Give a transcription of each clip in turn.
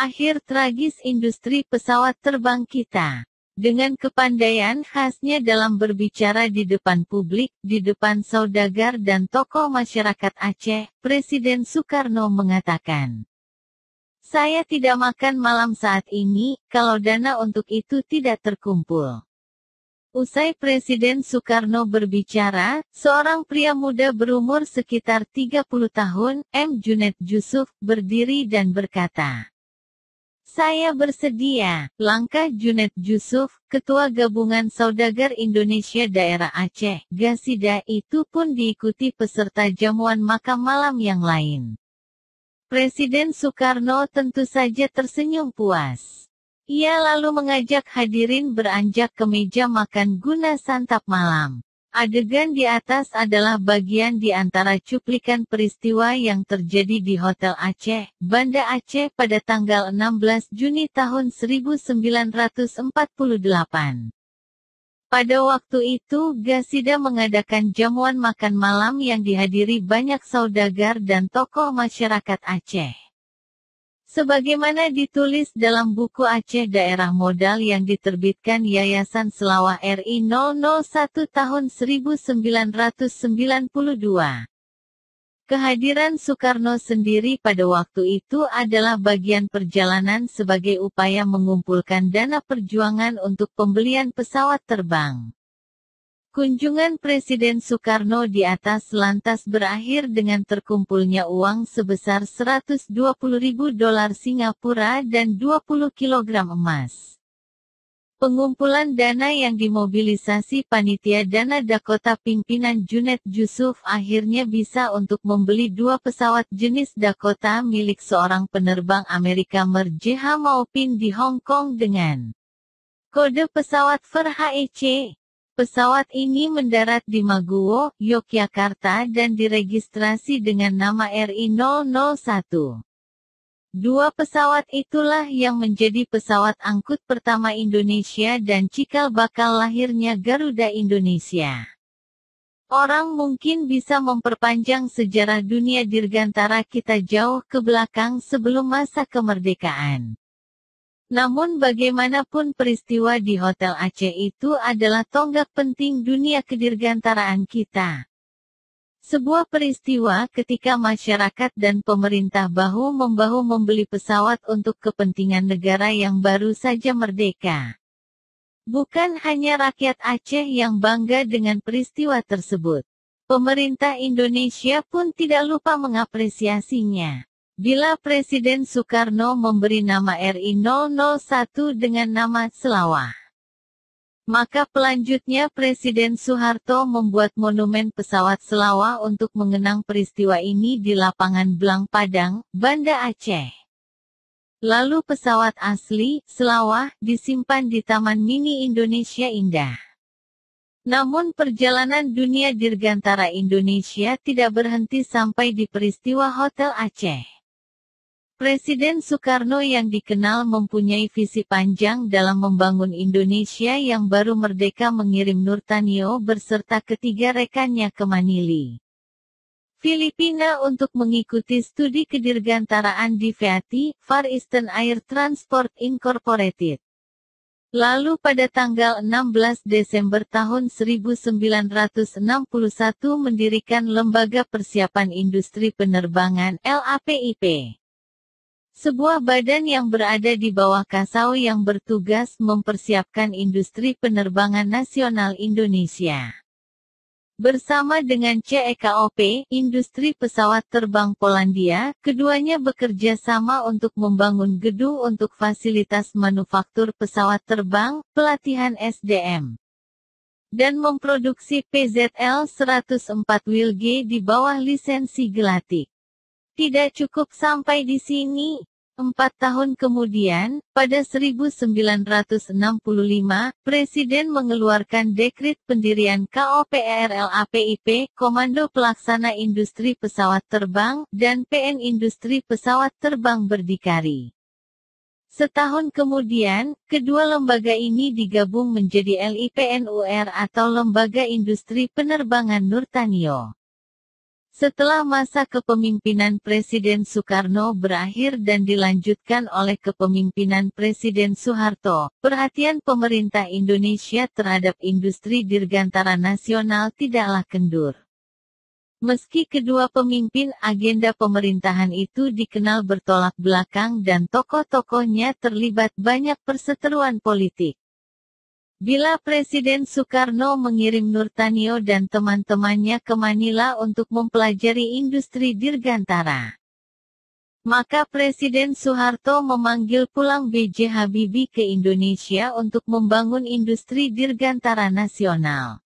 akhir tragis industri pesawat terbang kita. Dengan kepandaian khasnya dalam berbicara di depan publik, di depan saudagar dan tokoh masyarakat Aceh, Presiden Soekarno mengatakan, Saya tidak makan malam saat ini, kalau dana untuk itu tidak terkumpul. Usai Presiden Soekarno berbicara, seorang pria muda berumur sekitar 30 tahun, M. Junet Yusuf, berdiri dan berkata, saya bersedia. Langkah Junet Yusuf, Ketua Gabungan Saudagar Indonesia Daerah Aceh, Gasida itu pun diikuti peserta jamuan makan malam yang lain. Presiden Soekarno tentu saja tersenyum puas. Ia lalu mengajak hadirin beranjak ke meja makan guna santap malam. Adegan di atas adalah bagian di antara cuplikan peristiwa yang terjadi di Hotel Aceh, Banda Aceh pada tanggal 16 Juni tahun 1948. Pada waktu itu, Gasida mengadakan jamuan makan malam yang dihadiri banyak saudagar dan tokoh masyarakat Aceh. Sebagaimana ditulis dalam buku Aceh Daerah Modal yang diterbitkan Yayasan Selawah RI 001 tahun 1992. Kehadiran Soekarno sendiri pada waktu itu adalah bagian perjalanan sebagai upaya mengumpulkan dana perjuangan untuk pembelian pesawat terbang. Kunjungan Presiden Soekarno di atas lantas berakhir dengan terkumpulnya uang sebesar 120 ribu dolar Singapura dan 20 kg emas. Pengumpulan dana yang dimobilisasi Panitia Dana Dakota pimpinan Junet Yusuf akhirnya bisa untuk membeli dua pesawat jenis Dakota milik seorang penerbang Amerika Merjeha Maupin di Hong Kong dengan kode pesawat Verhec Pesawat ini mendarat di Maguwo, Yogyakarta dan diregistrasi dengan nama RI 001. Dua pesawat itulah yang menjadi pesawat angkut pertama Indonesia dan cikal bakal lahirnya Garuda Indonesia. Orang mungkin bisa memperpanjang sejarah dunia dirgantara kita jauh ke belakang sebelum masa kemerdekaan. Namun bagaimanapun peristiwa di Hotel Aceh itu adalah tonggak penting dunia kedirgantaraan kita. Sebuah peristiwa ketika masyarakat dan pemerintah bahu-membahu membeli pesawat untuk kepentingan negara yang baru saja merdeka. Bukan hanya rakyat Aceh yang bangga dengan peristiwa tersebut. Pemerintah Indonesia pun tidak lupa mengapresiasinya. Bila Presiden Soekarno memberi nama RI 001 dengan nama Selawah, maka pelanjutnya Presiden Soeharto membuat monumen pesawat Selawah untuk mengenang peristiwa ini di lapangan Blang Padang, Banda Aceh. Lalu pesawat asli, Selawah, disimpan di Taman Mini Indonesia Indah. Namun perjalanan dunia dirgantara Indonesia tidak berhenti sampai di peristiwa Hotel Aceh. Presiden Soekarno yang dikenal mempunyai visi panjang dalam membangun Indonesia yang baru merdeka mengirim Nurtanio berserta ketiga rekannya ke Manili. Filipina untuk mengikuti studi kedirgantaraan di Fiati, Far Eastern Air Transport Incorporated. Lalu pada tanggal 16 Desember tahun 1961 mendirikan Lembaga Persiapan Industri Penerbangan LAPIP. Sebuah badan yang berada di bawah Kasau yang bertugas mempersiapkan industri penerbangan nasional Indonesia. Bersama dengan CEKOP, industri pesawat terbang Polandia, keduanya bekerja sama untuk membangun gedung untuk fasilitas manufaktur pesawat terbang, pelatihan SDM, dan memproduksi PZL 104 Wilg di bawah lisensi Gelatik. Tidak cukup sampai di sini, Empat tahun kemudian, pada 1965, Presiden mengeluarkan dekrit pendirian KOPRLAPIP, Komando Pelaksana Industri Pesawat Terbang, dan PN Industri Pesawat Terbang Berdikari. Setahun kemudian, kedua lembaga ini digabung menjadi LIPNUR atau Lembaga Industri Penerbangan Nurtanio. Setelah masa kepemimpinan Presiden Soekarno berakhir dan dilanjutkan oleh kepemimpinan Presiden Soeharto, perhatian pemerintah Indonesia terhadap industri dirgantara nasional tidaklah kendur. Meski kedua pemimpin agenda pemerintahan itu dikenal bertolak belakang dan tokoh-tokohnya terlibat banyak perseteruan politik, Bila Presiden Soekarno mengirim Nurtanio dan teman-temannya ke Manila untuk mempelajari industri dirgantara, maka Presiden Soeharto memanggil pulang B.J. Habibie ke Indonesia untuk membangun industri dirgantara nasional.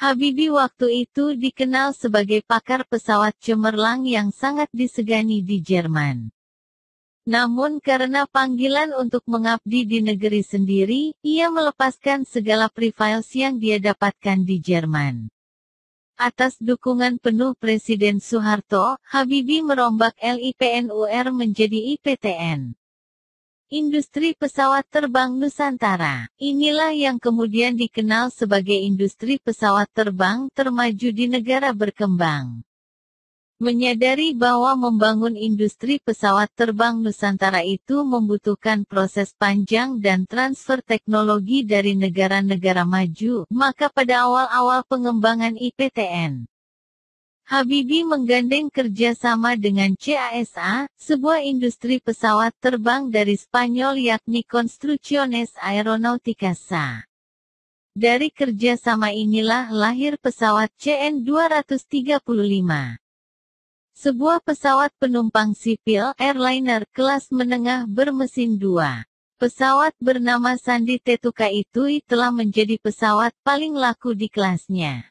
Habibie waktu itu dikenal sebagai pakar pesawat cemerlang yang sangat disegani di Jerman. Namun karena panggilan untuk mengabdi di negeri sendiri, ia melepaskan segala privilege yang dia dapatkan di Jerman. Atas dukungan penuh Presiden Soeharto, Habibi merombak LIPNUR menjadi IPTN. Industri pesawat terbang Nusantara. Inilah yang kemudian dikenal sebagai industri pesawat terbang termaju di negara berkembang menyadari bahwa membangun industri pesawat terbang Nusantara itu membutuhkan proses panjang dan transfer teknologi dari negara-negara maju, maka pada awal-awal pengembangan IPTN, Habibi menggandeng kerjasama dengan CASA, sebuah industri pesawat terbang dari Spanyol yakni Construcciones Aeronauticasa. SA. Dari kerjasama inilah lahir pesawat CN-235. Sebuah pesawat penumpang sipil airliner kelas menengah bermesin dua. Pesawat bernama Sandi Tetuka itu telah menjadi pesawat paling laku di kelasnya.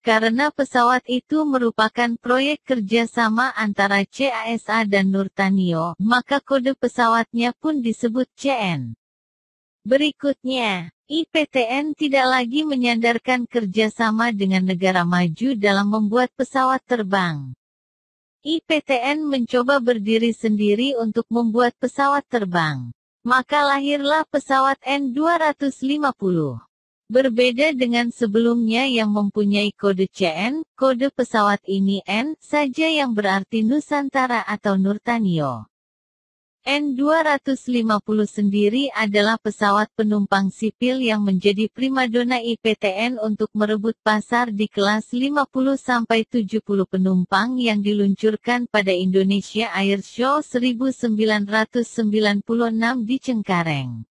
Karena pesawat itu merupakan proyek kerjasama antara CASA dan Nurtanio, maka kode pesawatnya pun disebut CN. Berikutnya, IPTN tidak lagi menyandarkan kerjasama dengan negara maju dalam membuat pesawat terbang. IPTN mencoba berdiri sendiri untuk membuat pesawat terbang. Maka lahirlah pesawat N250. Berbeda dengan sebelumnya yang mempunyai kode CN, kode pesawat ini N saja yang berarti Nusantara atau Nurtanio. N-250 sendiri adalah pesawat penumpang sipil yang menjadi primadona IPTN untuk merebut pasar di kelas 50-70 penumpang yang diluncurkan pada Indonesia Air Show 1996 di Cengkareng.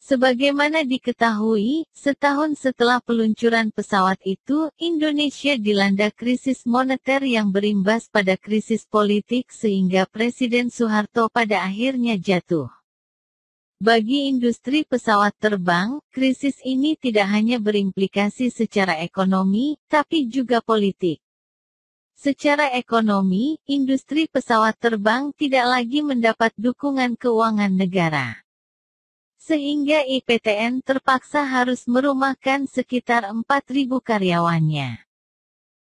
Sebagaimana diketahui, setahun setelah peluncuran pesawat itu, Indonesia dilanda krisis moneter yang berimbas pada krisis politik sehingga Presiden Soeharto pada akhirnya jatuh. Bagi industri pesawat terbang, krisis ini tidak hanya berimplikasi secara ekonomi, tapi juga politik. Secara ekonomi, industri pesawat terbang tidak lagi mendapat dukungan keuangan negara sehingga IPTN terpaksa harus merumahkan sekitar 4.000 karyawannya.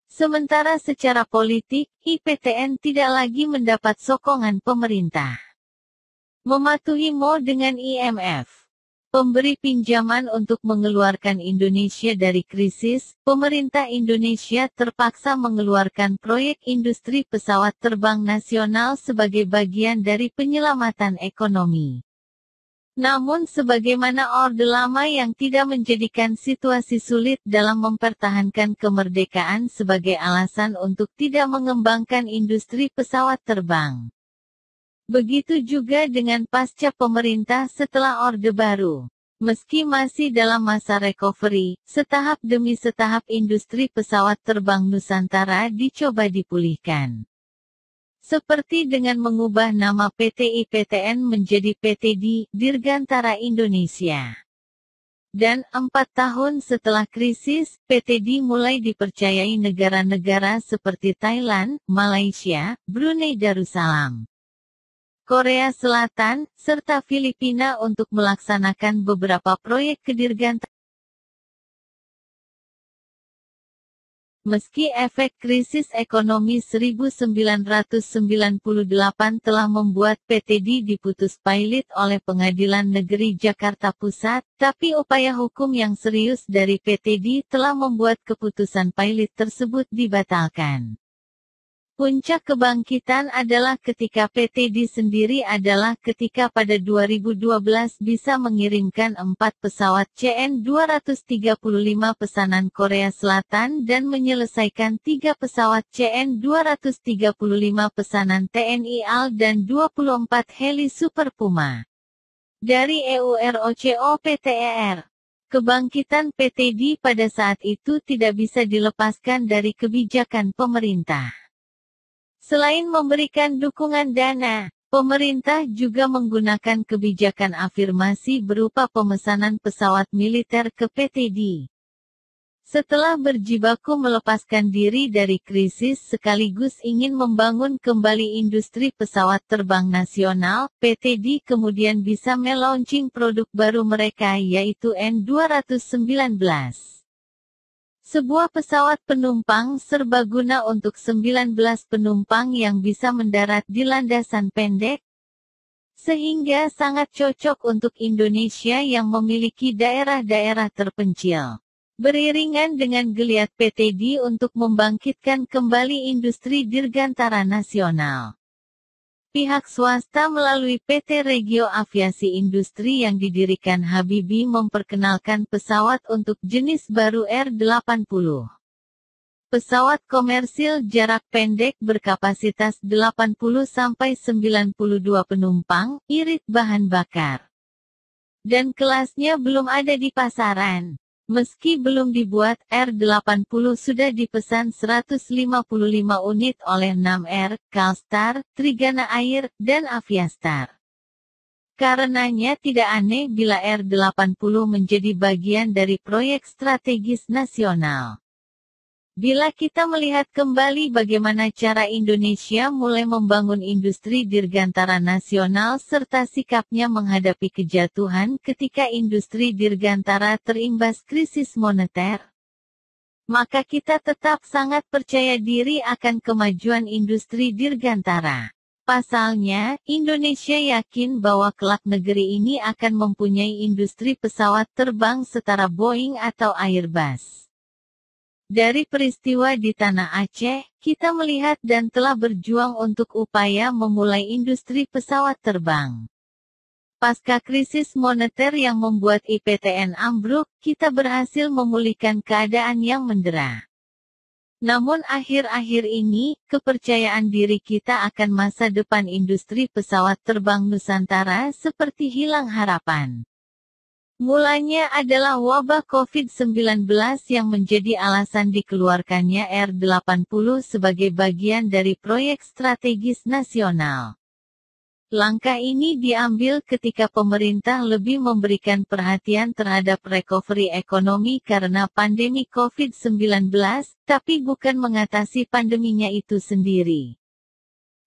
Sementara secara politik, IPTN tidak lagi mendapat sokongan pemerintah. Mematuhi MO dengan IMF Pemberi pinjaman untuk mengeluarkan Indonesia dari krisis, pemerintah Indonesia terpaksa mengeluarkan proyek industri pesawat terbang nasional sebagai bagian dari penyelamatan ekonomi. Namun sebagaimana Orde Lama yang tidak menjadikan situasi sulit dalam mempertahankan kemerdekaan sebagai alasan untuk tidak mengembangkan industri pesawat terbang. Begitu juga dengan pasca pemerintah setelah Orde Baru. Meski masih dalam masa recovery, setahap demi setahap industri pesawat terbang Nusantara dicoba dipulihkan seperti dengan mengubah nama PT IPTN menjadi PT di Dirgantara Indonesia. Dan empat tahun setelah krisis, PT di mulai dipercayai negara-negara seperti Thailand, Malaysia, Brunei Darussalam, Korea Selatan, serta Filipina untuk melaksanakan beberapa proyek kedirgantara. Meski efek krisis ekonomi 1998 telah membuat PTD diputus pilot oleh Pengadilan Negeri Jakarta Pusat, tapi upaya hukum yang serius dari PTD telah membuat keputusan pilot tersebut dibatalkan. Puncak kebangkitan adalah ketika PTD sendiri adalah ketika pada 2012 bisa mengirimkan 4 pesawat CN-235 pesanan Korea Selatan dan menyelesaikan 3 pesawat CN-235 pesanan TNI AL dan 24 heli Super Puma. Dari EUROCO PTER Kebangkitan PTD pada saat itu tidak bisa dilepaskan dari kebijakan pemerintah. Selain memberikan dukungan dana, pemerintah juga menggunakan kebijakan afirmasi berupa pemesanan pesawat militer ke PTD. Setelah berjibaku melepaskan diri dari krisis sekaligus ingin membangun kembali industri pesawat terbang nasional, PTD kemudian bisa melaunching produk baru mereka yaitu N219. Sebuah pesawat penumpang serbaguna untuk 19 penumpang yang bisa mendarat di landasan pendek, sehingga sangat cocok untuk Indonesia yang memiliki daerah-daerah terpencil. Beriringan dengan geliat PTD untuk membangkitkan kembali industri dirgantara nasional. Pihak swasta melalui PT Regio Aviasi Industri yang didirikan Habibi memperkenalkan pesawat untuk jenis baru R80. Pesawat komersil jarak pendek berkapasitas 80-92 penumpang, irit bahan bakar. Dan kelasnya belum ada di pasaran. Meski belum dibuat, R80 sudah dipesan 155 unit oleh 6R, Kalstar, Trigana Air, dan Aviastar. Karenanya tidak aneh bila R80 menjadi bagian dari proyek strategis nasional. Bila kita melihat kembali bagaimana cara Indonesia mulai membangun industri dirgantara nasional serta sikapnya menghadapi kejatuhan ketika industri dirgantara terimbas krisis moneter, maka kita tetap sangat percaya diri akan kemajuan industri dirgantara. Pasalnya, Indonesia yakin bahwa kelak negeri ini akan mempunyai industri pesawat terbang setara Boeing atau Airbus. Dari peristiwa di Tanah Aceh, kita melihat dan telah berjuang untuk upaya memulai industri pesawat terbang. Pasca krisis moneter yang membuat IPTN ambruk, kita berhasil memulihkan keadaan yang mendera. Namun akhir-akhir ini, kepercayaan diri kita akan masa depan industri pesawat terbang Nusantara seperti hilang harapan. Mulanya adalah wabah COVID-19 yang menjadi alasan dikeluarkannya R80 sebagai bagian dari proyek strategis nasional. Langkah ini diambil ketika pemerintah lebih memberikan perhatian terhadap recovery ekonomi karena pandemi COVID-19, tapi bukan mengatasi pandeminya itu sendiri.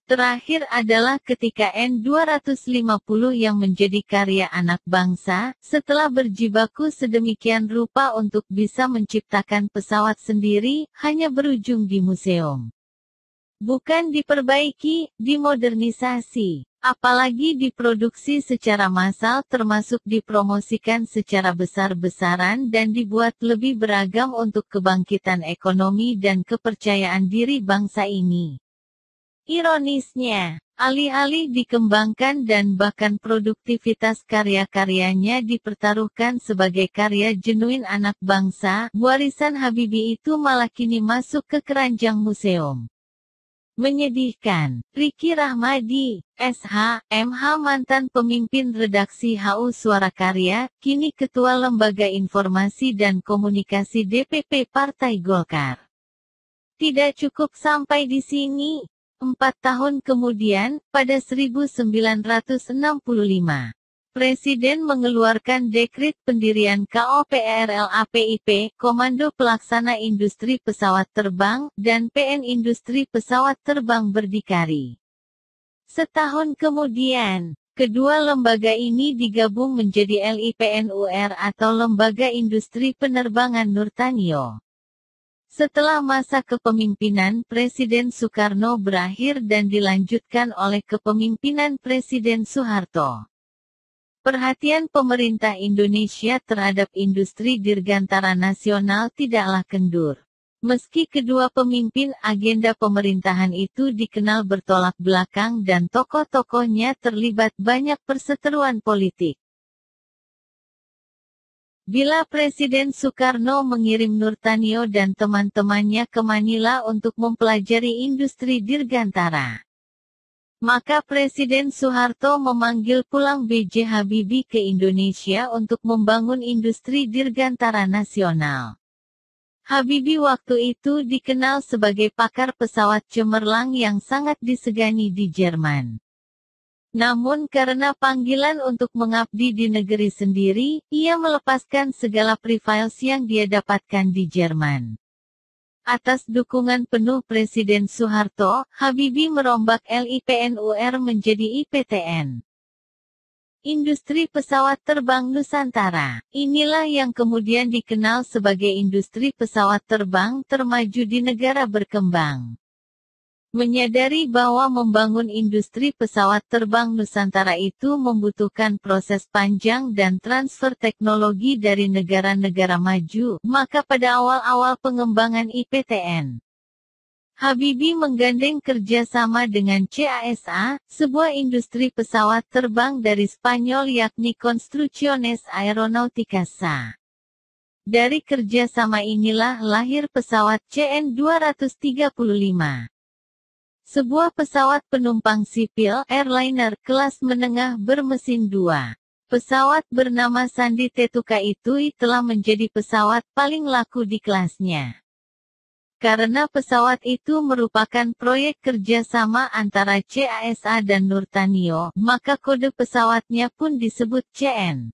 Terakhir adalah ketika N250 yang menjadi karya anak bangsa, setelah berjibaku sedemikian rupa untuk bisa menciptakan pesawat sendiri, hanya berujung di museum. Bukan diperbaiki, dimodernisasi. Apalagi diproduksi secara massal termasuk dipromosikan secara besar-besaran dan dibuat lebih beragam untuk kebangkitan ekonomi dan kepercayaan diri bangsa ini. Ironisnya, alih-alih dikembangkan dan bahkan produktivitas karya-karyanya dipertaruhkan sebagai karya jenuin anak bangsa, warisan Habibie itu malah kini masuk ke keranjang museum. Menyedihkan, Riki Rahmadi, SH, MH mantan pemimpin redaksi HU Suara Karya, kini Ketua Lembaga Informasi dan Komunikasi DPP Partai Golkar. Tidak cukup sampai di sini, Empat tahun kemudian, pada 1965, Presiden mengeluarkan dekrit pendirian KOPRLAPIP, Komando Pelaksana Industri Pesawat Terbang, dan PN Industri Pesawat Terbang Berdikari. Setahun kemudian, kedua lembaga ini digabung menjadi LIPNUR atau Lembaga Industri Penerbangan Nurtanio. Setelah masa kepemimpinan Presiden Soekarno berakhir dan dilanjutkan oleh kepemimpinan Presiden Soeharto. Perhatian pemerintah Indonesia terhadap industri dirgantara nasional tidaklah kendur. Meski kedua pemimpin agenda pemerintahan itu dikenal bertolak belakang dan tokoh-tokohnya terlibat banyak perseteruan politik. Bila Presiden Soekarno mengirim Nurtanio dan teman-temannya ke Manila untuk mempelajari industri dirgantara, maka Presiden Soeharto memanggil pulang B.J. Habibie ke Indonesia untuk membangun industri dirgantara nasional. Habibie waktu itu dikenal sebagai pakar pesawat cemerlang yang sangat disegani di Jerman. Namun karena panggilan untuk mengabdi di negeri sendiri, ia melepaskan segala privilege yang dia dapatkan di Jerman. Atas dukungan penuh Presiden Soeharto, Habibie merombak LIPNUR menjadi IPTN. Industri pesawat terbang Nusantara. Inilah yang kemudian dikenal sebagai industri pesawat terbang termaju di negara berkembang menyadari bahwa membangun industri pesawat terbang Nusantara itu membutuhkan proses panjang dan transfer teknologi dari negara-negara maju, maka pada awal-awal pengembangan IPTN, Habibi menggandeng kerjasama dengan CASA, sebuah industri pesawat terbang dari Spanyol yakni Construcciones Aeronauticasa. Dari kerjasama inilah lahir pesawat CN-235. Sebuah pesawat penumpang sipil airliner kelas menengah bermesin dua. Pesawat bernama Sandi Tetuka itu telah menjadi pesawat paling laku di kelasnya. Karena pesawat itu merupakan proyek kerjasama antara CASA dan Nurtanio, maka kode pesawatnya pun disebut CN.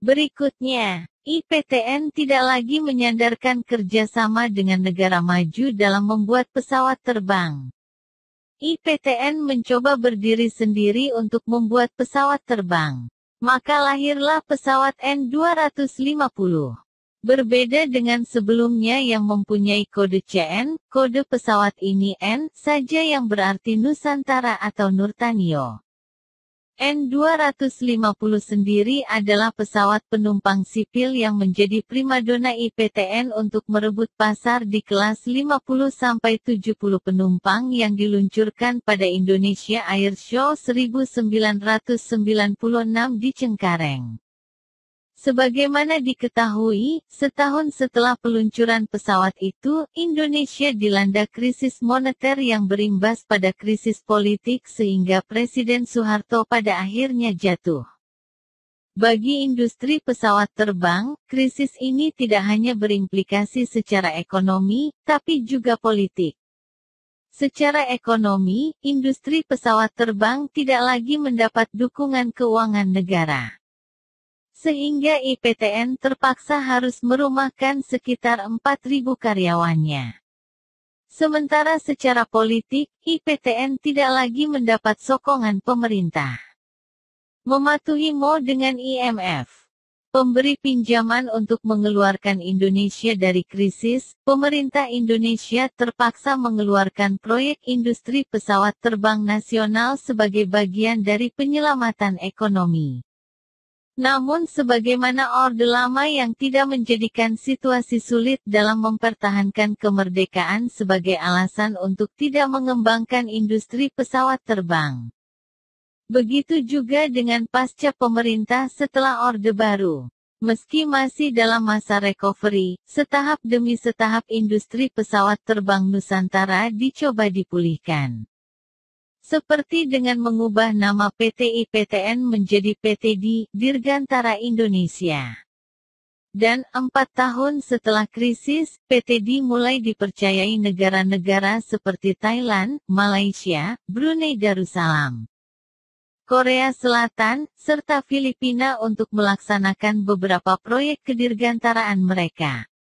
Berikutnya, IPTN tidak lagi menyandarkan kerjasama dengan negara maju dalam membuat pesawat terbang. IPTN mencoba berdiri sendiri untuk membuat pesawat terbang. Maka lahirlah pesawat N250. Berbeda dengan sebelumnya yang mempunyai kode CN, kode pesawat ini N saja yang berarti Nusantara atau Nurtanio. N-250 sendiri adalah pesawat penumpang sipil yang menjadi primadona IPTN untuk merebut pasar di kelas 50-70 penumpang yang diluncurkan pada Indonesia Air Show 1996 di Cengkareng. Sebagaimana diketahui, setahun setelah peluncuran pesawat itu, Indonesia dilanda krisis moneter yang berimbas pada krisis politik sehingga Presiden Soeharto pada akhirnya jatuh. Bagi industri pesawat terbang, krisis ini tidak hanya berimplikasi secara ekonomi, tapi juga politik. Secara ekonomi, industri pesawat terbang tidak lagi mendapat dukungan keuangan negara sehingga IPTN terpaksa harus merumahkan sekitar 4.000 karyawannya. Sementara secara politik, IPTN tidak lagi mendapat sokongan pemerintah. Mematuhi MO dengan IMF. Pemberi pinjaman untuk mengeluarkan Indonesia dari krisis, pemerintah Indonesia terpaksa mengeluarkan proyek industri pesawat terbang nasional sebagai bagian dari penyelamatan ekonomi. Namun sebagaimana Orde Lama yang tidak menjadikan situasi sulit dalam mempertahankan kemerdekaan sebagai alasan untuk tidak mengembangkan industri pesawat terbang. Begitu juga dengan pasca pemerintah setelah Orde Baru. Meski masih dalam masa recovery, setahap demi setahap industri pesawat terbang Nusantara dicoba dipulihkan seperti dengan mengubah nama PT IPTN menjadi PT di Dirgantara Indonesia. Dan empat tahun setelah krisis, PT di mulai dipercayai negara-negara seperti Thailand, Malaysia, Brunei Darussalam, Korea Selatan, serta Filipina untuk melaksanakan beberapa proyek kedirgantaraan mereka.